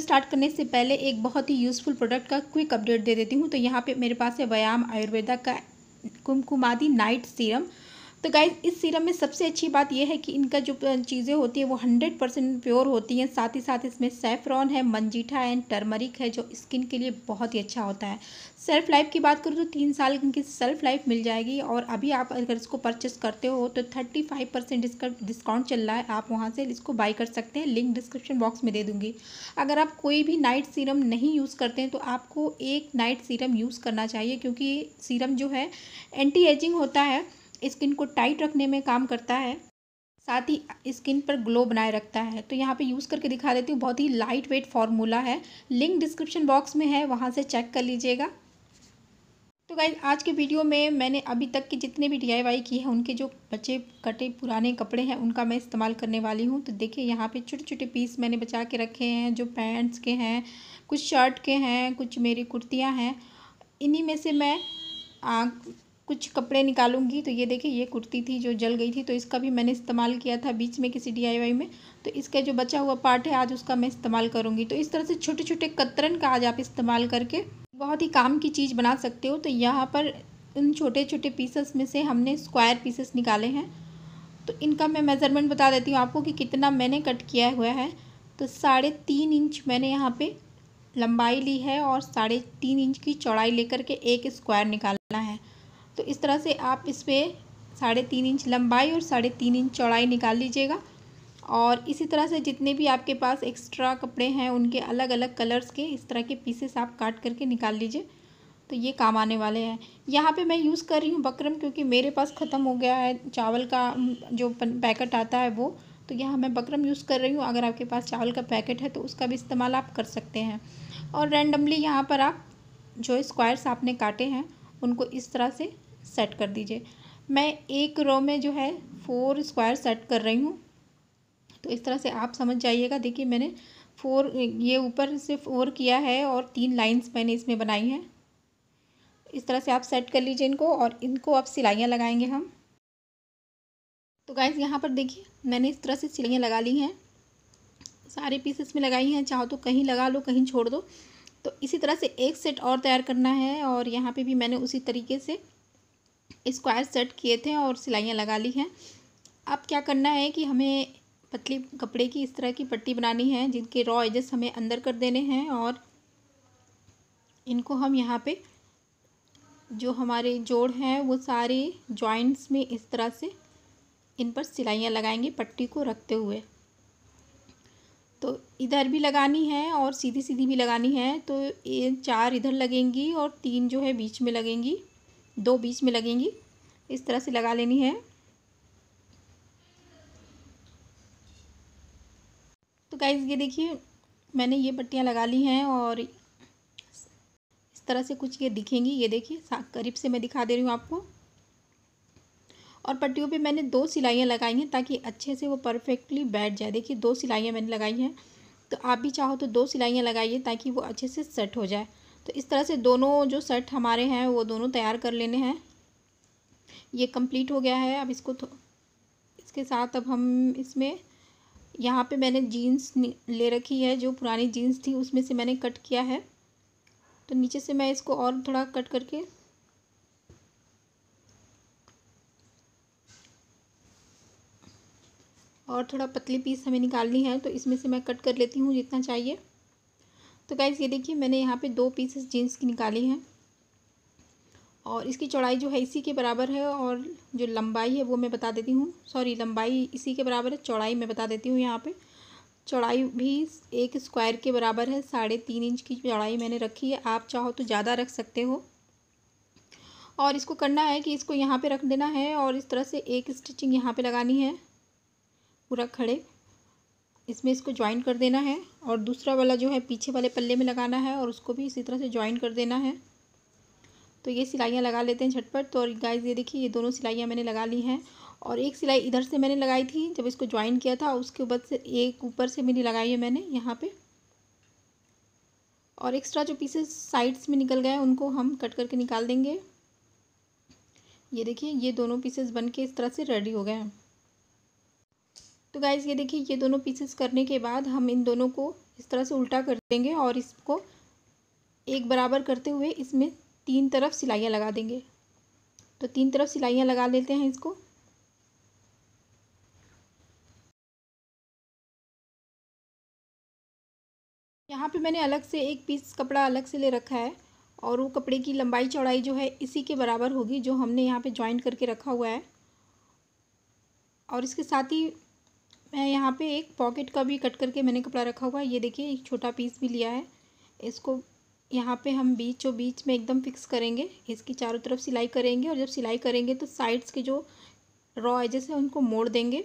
start तो करने से पहले एक बहुत ही यूज़फुल प्रोडक्ट का क्विक अपडेट दे देती हूँ तो यहाँ पे मेरे पास है व्यायाम आयुर्वेदा का कुमकुमादी नाइट सीरम तो गाइज इस सीरम में सबसे अच्छी बात यह है कि इनका जो चीज़ें होती है वो हंड्रेड परसेंट प्योर होती हैं साथ ही साथ इसमें सेफ्रॉन है मंजीठा एंड टर्मरिक है जो स्किन के लिए बहुत ही अच्छा होता है सेल्फ लाइफ की बात करूँ तो तीन साल इनकी सेल्फ लाइफ मिल जाएगी और अभी आप अगर इसको परचेस करते हो तो थर्टी फाइव परसेंट इसका डिस्काउंट चल रहा है आप वहाँ से इसको बाई कर सकते हैं लिंक डिस्क्रिप्शन बॉक्स में दे दूँगी अगर आप कोई भी नाइट सीरम नहीं यूज़ करते हैं तो आपको एक नाइट सीरम यूज़ करना चाहिए क्योंकि सीरम जो है एंटी एजिंग होता है स्किन को टाइट रखने में काम करता है साथ ही स्किन पर ग्लो बनाए रखता है तो यहाँ पे यूज़ करके दिखा देती हूँ बहुत ही लाइट वेट फार्मूला है लिंक डिस्क्रिप्शन बॉक्स में है वहाँ से चेक कर लीजिएगा तो गाइज आज के वीडियो में मैंने अभी तक के जितने भी डी किए हैं उनके जो बचे कटे पुराने कपड़े हैं उनका मैं इस्तेमाल करने वाली हूँ तो देखिए यहाँ पे छोटे छोटे पीस मैंने बचा के रखे हैं जो पैंट्स के हैं कुछ शर्ट के हैं कुछ मेरी कुर्तियाँ हैं इन्हीं में से मैं आ, कुछ कपड़े निकालूंगी तो ये देखिए ये कुर्ती थी जो जल गई थी तो इसका भी मैंने इस्तेमाल किया था बीच में किसी डीआईवाई में तो इसका जो बचा हुआ पार्ट है आज उसका मैं इस्तेमाल करूँगी तो इस तरह से छोटे छोटे कतरन का आज आप इस्तेमाल करके बहुत ही काम की चीज़ बना सकते हो तो यहाँ पर उन छोटे छोटे पीसेस में से हमने स्क्वायर पीसेस निकाले हैं तो इनका मैं मेज़रमेंट बता देती हूँ आपको कि कितना मैंने कट किया हुआ है तो साढ़े तीन इंच मैंने यहाँ पे लंबाई ली है और साढ़े तीन इंच की चौड़ाई लेकर के एक स्क्वायर निकालना है तो इस तरह से आप इस पर साढ़े तीन इंच लंबाई और साढ़े तीन इंच चौड़ाई निकाल लीजिएगा और इसी तरह से जितने भी आपके पास एक्स्ट्रा कपड़े हैं उनके अलग अलग कलर्स के इस तरह के पीसेस आप काट करके निकाल लीजिए तो ये काम आने वाले हैं यहाँ पे मैं यूज़ कर रही हूँ बकरम क्योंकि मेरे पास ख़त्म हो गया है चावल का जो पैकेट आता है वो तो यहाँ मैं बकरम यूज़ कर रही हूँ अगर आपके पास चावल का पैकेट है तो उसका भी इस्तेमाल आप कर सकते हैं और रैंडमली यहाँ पर आप जो स्क्वायर्स आपने काटे हैं उनको इस तरह से सेट कर दीजिए मैं एक रो में जो है फोर स्क्वायर सेट कर रही हूँ तो इस तरह से आप समझ जाइएगा देखिए मैंने फोर ये ऊपर से फोर किया है और तीन लाइंस मैंने इसमें बनाई हैं इस तरह से आप सेट कर लीजिए इनको और इनको अब सिलाइयाँ लगाएंगे हम तो गाइज यहाँ पर देखिए मैंने इस तरह से सिलाइयाँ लगा ली हैं सारे पीसेस में लगाई हैं चाहो तो कहीं लगा लो कहीं छोड़ दो तो इसी तरह से एक सेट और तैयार करना है और यहाँ पे भी मैंने उसी तरीके से स्क्वायर सेट किए थे और सिलाइयाँ लगा ली हैं अब क्या करना है कि हमें पतली कपड़े की इस तरह की पट्टी बनानी है जिनके रॉ एजेस हमें अंदर कर देने हैं और इनको हम यहाँ पे जो हमारे जोड़ हैं वो सारे जॉइंट्स में इस तरह से इन पर सिलाइयाँ लगाएंगे पट्टी को रखते हुए तो इधर भी लगानी है और सीधी सीधी भी लगानी है तो ये चार इधर लगेंगी और तीन जो है बीच में लगेंगी दो बीच में लगेंगी इस तरह से लगा लेनी है तो गाइज ये देखिए मैंने ये पट्टियाँ लगा ली हैं और इस तरह से कुछ ये दिखेंगी ये देखिए करीब से मैं दिखा दे रही हूँ आपको और पट्टियों पे मैंने दो सिलाइयाँ लगाई हैं ताकि अच्छे से वो परफेक्टली बैठ जाए देखिए दो सिलाइयाँ मैंने लगाई हैं तो आप भी चाहो तो दो सिलाइयाँ लगाइए ताकि वो अच्छे से सेट हो जाए तो इस तरह से दोनों जो सेट हमारे हैं वो दोनों तैयार कर लेने हैं ये कंप्लीट हो गया है अब इसको इसके साथ अब हम इसमें यहाँ पे मैंने जीन्स ले रखी है जो पुरानी जीन्स थी उसमें से मैंने कट किया है तो नीचे से मैं इसको और थोड़ा कट करके और थोड़ा पतली पीस हमें निकालनी है तो इसमें से मैं कट कर लेती हूँ जितना चाहिए तो गाइज़ ये देखिए मैंने यहाँ पे दो पीसेस जीन्स की निकाली हैं और इसकी चौड़ाई जो है इसी के बराबर है और जो लंबाई है वो मैं बता देती हूँ सॉरी लंबाई इसी के बराबर है चौड़ाई मैं बता देती हूँ यहाँ पे चौड़ाई भी एक स्क्वायर के बराबर है साढ़े तीन इंच की चौड़ाई मैंने रखी है आप चाहो तो ज़्यादा रख सकते हो और इसको करना है कि इसको यहाँ पर रख देना है और इस तरह से एक स्टिचिंग यहाँ पर लगानी है पूरा खड़े इसमें इसको ज्वाइन कर देना है और दूसरा वाला जो है पीछे वाले पल्ले में लगाना है और उसको भी इसी तरह से ज्वाइन कर देना है तो ये सिलाइयाँ लगा लेते हैं झटपट तो और गाइस ये देखिए ये दोनों सिलाइयाँ मैंने लगा ली हैं और एक सिलाई इधर से मैंने लगाई थी जब इसको ज्वाइन किया था उसके बाद से एक ऊपर से मेरी लगाई है मैंने यहाँ पे और एक्स्ट्रा जो पीसेस साइड्स में निकल गए उनको हम कट करके निकाल देंगे ये देखिए ये दोनों पीसेस बन के इस तरह से रेडी हो गए हैं तो गाइज़ ये देखिए ये दोनों पीसेस करने के बाद हम इन दोनों को इस तरह से उल्टा कर देंगे और इसको एक बराबर करते हुए इसमें तीन तरफ सिलाइयाँ लगा देंगे तो तीन तरफ सिलाइयाँ लगा लेते हैं इसको यहाँ पे मैंने अलग से एक पीस कपड़ा अलग से ले रखा है और वो कपड़े की लंबाई चौड़ाई जो है इसी के बराबर होगी जो हमने यहाँ पे ज्वाइंट करके रखा हुआ है और इसके साथ ही मैं यहाँ पे एक पॉकेट का भी कट करके मैंने कपड़ा रखा हुआ है ये देखिए एक छोटा पीस भी लिया है इसको यहाँ पे हम बीचों बीच में एकदम फिक्स करेंगे इसकी चारों तरफ सिलाई करेंगे और जब सिलाई करेंगे तो साइड्स के जो रॉ एजेस हैं उनको मोड़ देंगे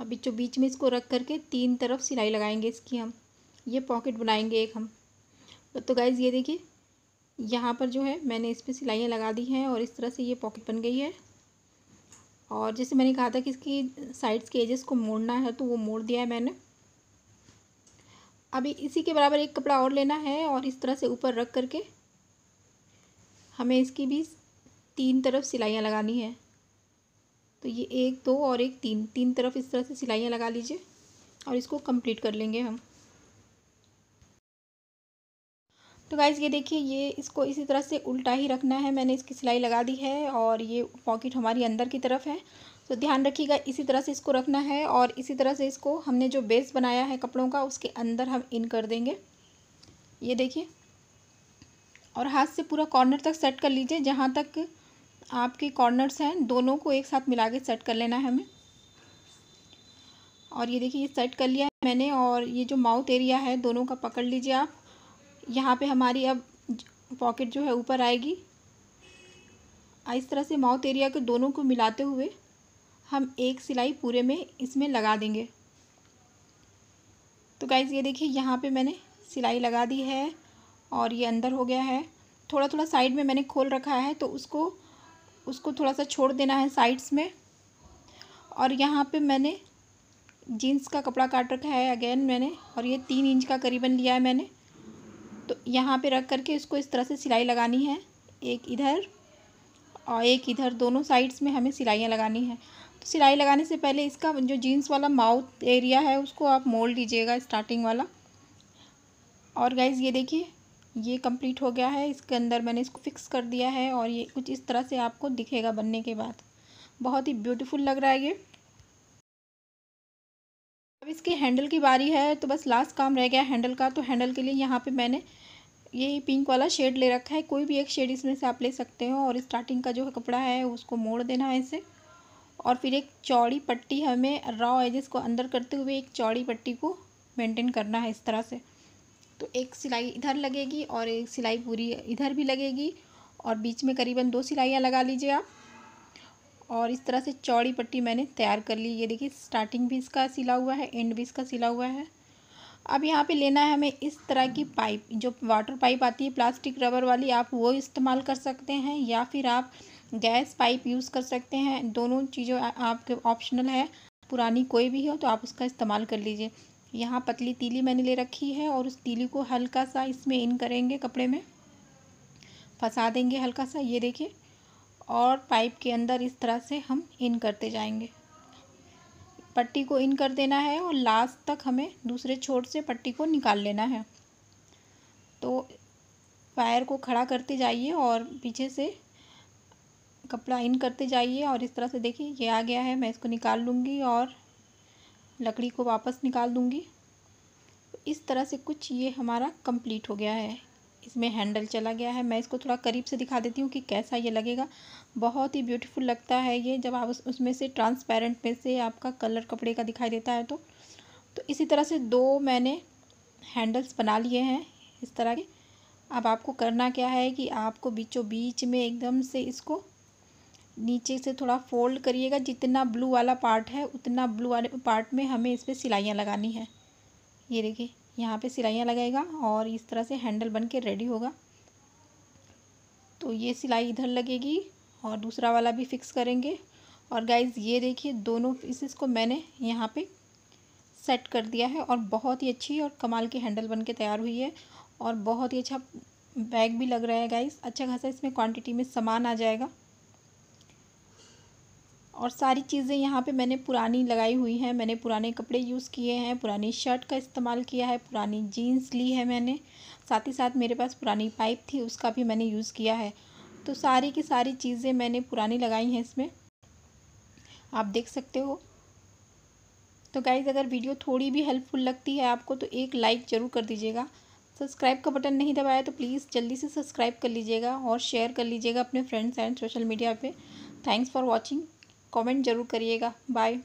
और बीचों बीच में इसको रख करके तीन तरफ सिलाई लगाएंगे इसकी हम ये पॉकेट बनाएंगे एक हम तो गाइज़ तो ये देखिए यहाँ पर जो है मैंने इस पर सिलाइयाँ लगा दी हैं और इस तरह से ये पॉकेट बन गई है और जैसे मैंने कहा था कि इसकी साइड्स के एजेस को मोड़ना है तो वो मोड़ दिया है मैंने अभी इसी के बराबर एक कपड़ा और लेना है और इस तरह से ऊपर रख करके हमें इसकी भी तीन तरफ सिलाइयाँ लगानी है तो ये एक दो और एक तीन तीन तरफ इस तरह से सिलाइयाँ लगा लीजिए और इसको कंप्लीट कर लेंगे हम तो गाइज़ ये देखिए ये इसको इसी तरह से उल्टा ही रखना है मैंने इसकी सिलाई लगा दी है और ये पॉकेट हमारी अंदर की तरफ है तो ध्यान रखिएगा इसी तरह से इसको रखना है और इसी तरह से इसको हमने जो बेस बनाया है कपड़ों का उसके अंदर हम इन कर देंगे ये देखिए और हाथ से पूरा कॉर्नर तक सेट कर लीजिए जहाँ तक आपके कॉर्नर्स हैं दोनों को एक साथ मिला के सेट कर लेना है हमें और ये देखिए ये सेट कर लिया है मैंने और ये जो माउथ एरिया है दोनों का पकड़ लीजिए आप यहाँ पे हमारी अब पॉकेट जो है ऊपर आएगी इस तरह से माउथ एरिया के दोनों को मिलाते हुए हम एक सिलाई पूरे में इसमें लगा देंगे तो गाइज़ ये देखिए यहाँ पे मैंने सिलाई लगा दी है और ये अंदर हो गया है थोड़ा थोड़ा साइड में मैंने खोल रखा है तो उसको उसको थोड़ा सा छोड़ देना है साइड्स में और यहाँ पे मैंने जीन्स का कपड़ा काट रखा है अगेन मैंने और ये तीन इंच का करीबन लिया है मैंने तो यहाँ पे रख करके इसको इस तरह से सिलाई लगानी है एक इधर और एक इधर दोनों साइड्स में हमें सिलाइयाँ लगानी है तो सिलाई लगाने से पहले इसका जो जीन्स वाला माउथ एरिया है उसको आप मोल दीजिएगा स्टार्टिंग वाला और गाइज़ ये देखिए ये कंप्लीट हो गया है इसके अंदर मैंने इसको फिक्स कर दिया है और ये कुछ इस तरह से आपको दिखेगा बनने के बाद बहुत ही ब्यूटीफुल लग रहा है ये अब इसके हैंडल की बारी है तो बस लास्ट काम रह गया हैंडल का तो हैंडल के लिए यहाँ पे मैंने ये पिंक वाला शेड ले रखा है कोई भी एक शेड इसमें से आप ले सकते हो और स्टार्टिंग का जो है कपड़ा है उसको मोड़ देना है इसे और फिर एक चौड़ी पट्टी हमें रॉ एजेस को अंदर करते हुए एक चौड़ी पट्टी को मेंटेन करना है इस तरह से तो एक सिलाई इधर लगेगी और एक सिलाई पूरी इधर भी लगेगी और बीच में करीबन दो सिलाइयाँ लगा लीजिए आप और इस तरह से चौड़ी पट्टी मैंने तैयार कर ली ये देखिए स्टार्टिंग भी इसका सिला हुआ है एंड भी इसका सिला हुआ है अब यहाँ पे लेना है हमें इस तरह की पाइप जो वाटर पाइप आती है प्लास्टिक रबर वाली आप वो इस्तेमाल कर सकते हैं या फिर आप गैस पाइप यूज़ कर सकते हैं दोनों चीज़ों आपके ऑप्शनल है पुरानी कोई भी हो तो आप उसका इस्तेमाल कर लीजिए यहाँ पतली तीली मैंने ले रखी है और उस तीली को हल्का सा इसमें इन करेंगे कपड़े में फंसा देंगे हल्का सा ये देखिए और पाइप के अंदर इस तरह से हम इन करते जाएंगे पट्टी को इन कर देना है और लास्ट तक हमें दूसरे छोर से पट्टी को निकाल लेना है तो वायर को खड़ा करते जाइए और पीछे से कपड़ा इन करते जाइए और इस तरह से देखिए ये आ गया है मैं इसको निकाल लूँगी और लकड़ी को वापस निकाल दूँगी इस तरह से कुछ ये हमारा कंप्लीट हो गया है इसमें हैंडल चला गया है मैं इसको थोड़ा करीब से दिखा देती हूँ कि कैसा ये लगेगा बहुत ही ब्यूटीफुल लगता है ये जब आप उस, उसमें से ट्रांसपेरेंट में से आपका कलर कपड़े का दिखाई देता है तो तो इसी तरह से दो मैंने हैंडल्स बना लिए हैं इस तरह के अब आपको करना क्या है कि आपको बीचों बीच में एकदम से इसको नीचे से थोड़ा फोल्ड करिएगा जितना ब्लू वाला पार्ट है उतना ब्लू वाले पार्ट में हमें इस पर सिलाइयाँ लगानी है ये देखिए यहाँ पे सिलाइयाँ लगाएगा और इस तरह से हैंडल बन के रेडी होगा तो ये सिलाई इधर लगेगी और दूसरा वाला भी फिक्स करेंगे और गाइज ये देखिए दोनों पीसेस को मैंने यहाँ पे सेट कर दिया है और बहुत ही अच्छी और कमाल की हैंडल बन के तैयार हुई है और बहुत ही अच्छा बैग भी लग रहा है गाइज़ अच्छा खासा इसमें क्वान्टिटी में सामान आ जाएगा और सारी चीज़ें यहाँ पे मैंने पुरानी लगाई हुई हैं मैंने पुराने कपड़े यूज़ किए हैं पुरानी शर्ट का इस्तेमाल किया है पुरानी जीन्स ली है मैंने साथ ही साथ मेरे पास पुरानी पाइप थी उसका भी मैंने यूज़ किया है तो सारी की सारी चीज़ें मैंने पुरानी लगाई हैं इसमें आप देख सकते हो तो गाइज़ अगर वीडियो थोड़ी भी हेल्पफुल लगती है आपको तो एक लाइक ज़रूर कर दीजिएगा सब्सक्राइब का बटन नहीं दबाया तो प्लीज़ जल्दी से सब्सक्राइब कर लीजिएगा और शेयर कर लीजिएगा अपने फ्रेंड्स एंड सोशल मीडिया पे थैंक्स फॉर वॉचिंग कमेंट ज़रूर करिएगा बाय